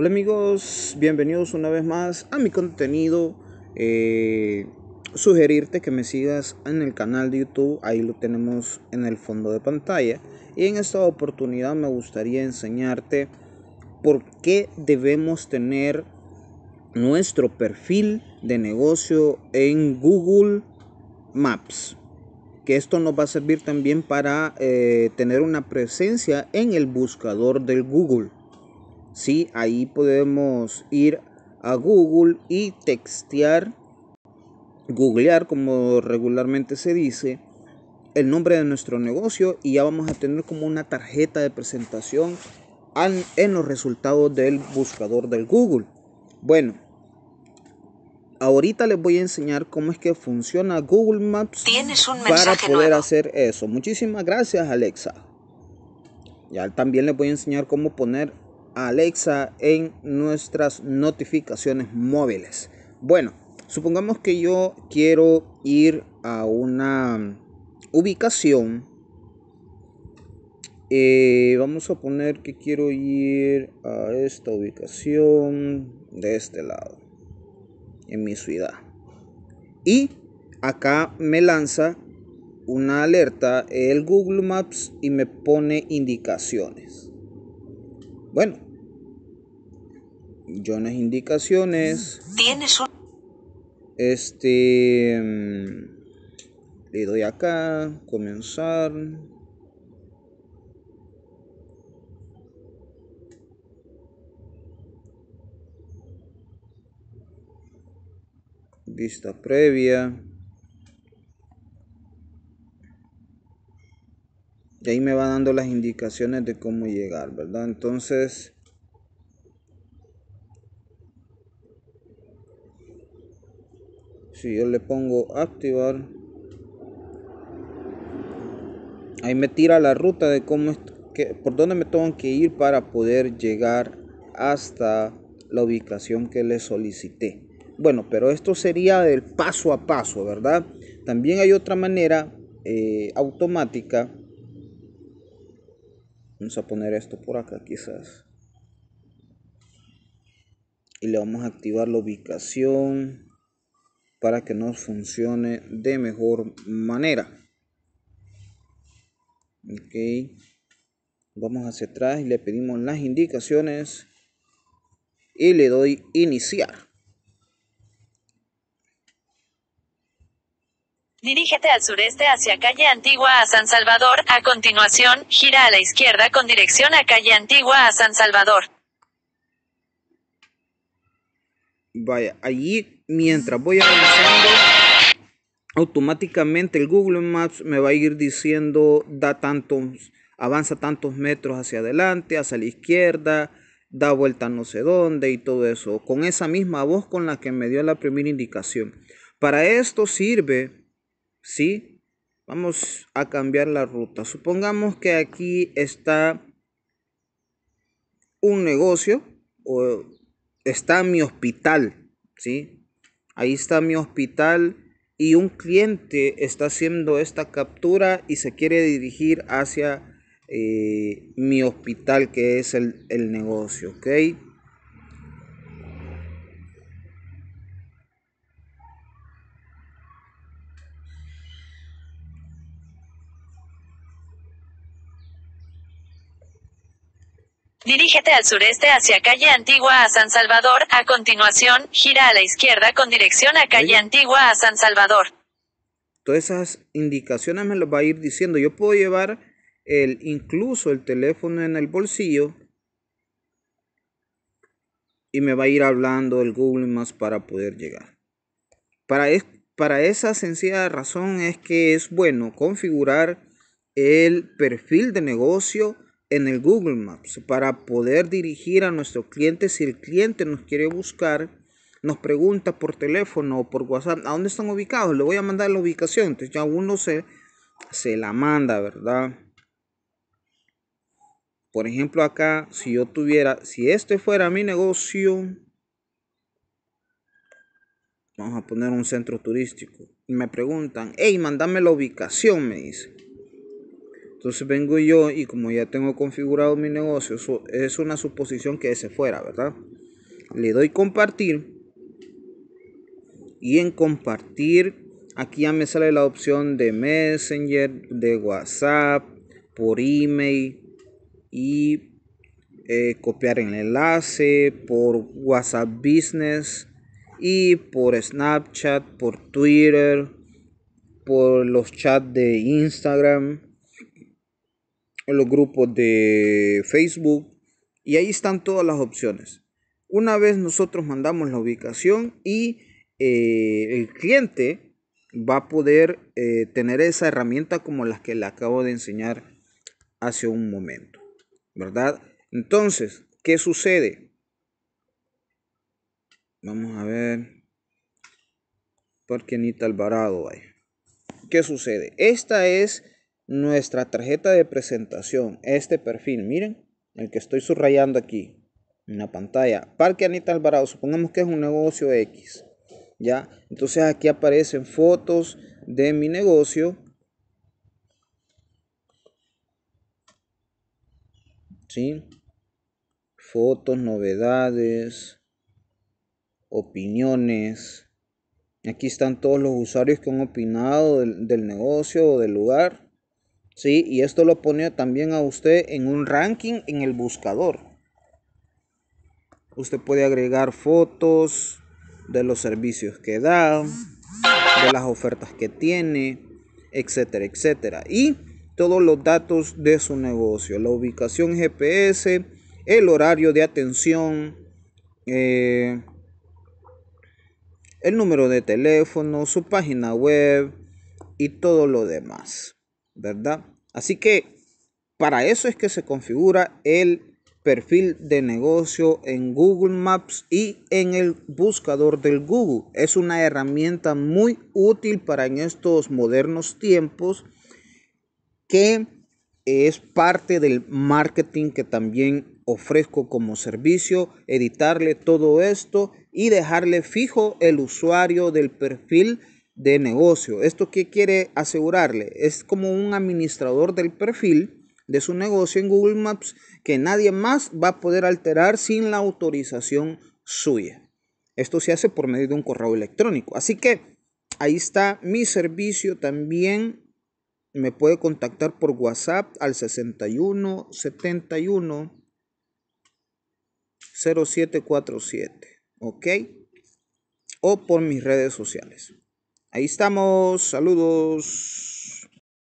Hola amigos, bienvenidos una vez más a mi contenido. Eh, sugerirte que me sigas en el canal de YouTube, ahí lo tenemos en el fondo de pantalla. Y en esta oportunidad me gustaría enseñarte por qué debemos tener nuestro perfil de negocio en Google Maps. Que esto nos va a servir también para eh, tener una presencia en el buscador del Google. ¿sí? Ahí podemos ir a Google y textear, googlear como regularmente se dice, el nombre de nuestro negocio y ya vamos a tener como una tarjeta de presentación en los resultados del buscador del Google. Bueno, ahorita les voy a enseñar cómo es que funciona Google Maps para poder hacer eso. Muchísimas gracias, Alexa. Ya también les voy a enseñar cómo poner Alexa en nuestras notificaciones móviles. Bueno, supongamos que yo quiero ir a una mm, ubicación. Eh, vamos a poner que quiero ir a esta ubicación de este lado, en mi ciudad. Y acá me lanza una alerta el Google Maps y me pone indicaciones. Bueno, Yo indicaciones. Tienes un... Este... Mm, le doy acá, comenzar. Vista previa. ahí me va dando las indicaciones de cómo llegar, ¿verdad? Entonces, si yo le pongo activar, ahí me tira la ruta de cómo es que, por dónde me tengo que ir para poder llegar hasta la ubicación que le solicité. Bueno, pero esto sería del paso a paso, ¿verdad? También hay otra manera eh, automática Vamos a poner esto por acá quizás. Y le vamos a activar la ubicación para que nos funcione de mejor manera. Ok. Vamos hacia atrás y le pedimos las indicaciones. Y le doy iniciar. Dirígete al sureste hacia calle Antigua a San Salvador, a continuación, gira a la izquierda con dirección a calle Antigua a San Salvador. Vaya, allí mientras voy avanzando, automáticamente el Google Maps me va a ir diciendo, da tantos, avanza tantos metros hacia adelante, hacia la izquierda, da vuelta no sé dónde y todo eso, con esa misma voz con la que me dio la primera indicación. Para esto sirve ¿sí? Vamos a cambiar la ruta. Supongamos que aquí está un negocio o está mi hospital, ¿sí? Ahí está mi hospital y un cliente está haciendo esta captura y se quiere dirigir hacia eh, mi hospital que es el, el negocio, ¿ok? Dirígete al sureste hacia calle Antigua a San Salvador, a continuación, gira a la izquierda con dirección a calle Antigua a San Salvador. Todas esas indicaciones me las va a ir diciendo. Yo puedo llevar el, incluso el teléfono en el bolsillo y me va a ir hablando el Google Maps para poder llegar. Para, para esa sencilla razón es que es bueno configurar el perfil de negocio en el Google Maps para poder dirigir a nuestro cliente si el cliente nos quiere buscar nos pregunta por teléfono o por WhatsApp a dónde están ubicados, le voy a mandar la ubicación. Entonces ya uno se, se la manda, ¿verdad? Por ejemplo, acá, si yo tuviera, si este fuera mi negocio, vamos a poner un centro turístico. Y me preguntan, hey, mándame la ubicación, me dice. Entonces vengo yo y como ya tengo configurado mi negocio, es una suposición que ese fuera, ¿verdad? Le doy compartir. Y en compartir, aquí ya me sale la opción de Messenger, de WhatsApp, por email y eh, copiar el enlace por WhatsApp Business y por Snapchat, por Twitter, por los chats de Instagram los grupos de Facebook y ahí están todas las opciones. Una vez nosotros mandamos la ubicación y eh, el cliente va a poder eh, tener esa herramienta como las que le acabo de enseñar hace un momento, ¿verdad? Entonces, ¿qué sucede? Vamos a ver. Porque Anita Alvarado, hay ¿Qué sucede? Esta es nuestra tarjeta de presentación, este perfil, miren, el que estoy subrayando aquí en la pantalla, Parque Anita Alvarado, supongamos que es un negocio X, ¿ya? Entonces aquí aparecen fotos de mi negocio. ¿Sí? Fotos, novedades, opiniones. Aquí están todos los usuarios que han opinado del, del negocio o del lugar. Y esto lo pone también a usted en un ranking en el buscador. Usted puede agregar fotos de los servicios que da, de las ofertas que tiene, etcétera, etcétera. Y todos los datos de su negocio, la ubicación GPS, el horario de atención, eh, el número de teléfono, su página web y todo lo demás. ¿verdad? Así que para eso es que se configura el perfil de negocio en Google Maps y en el buscador del Google. Es una herramienta muy útil para en estos modernos tiempos que es parte del marketing que también ofrezco como servicio, editarle todo esto y dejarle fijo el usuario del perfil de negocio. ¿Esto que quiere asegurarle? Es como un administrador del perfil de su negocio en Google Maps que nadie más va a poder alterar sin la autorización suya. Esto se hace por medio de un correo electrónico. Así que ahí está mi servicio también. Me puede contactar por WhatsApp al 61 71 0747. ¿Ok? O por mis redes sociales. Ahí estamos, saludos.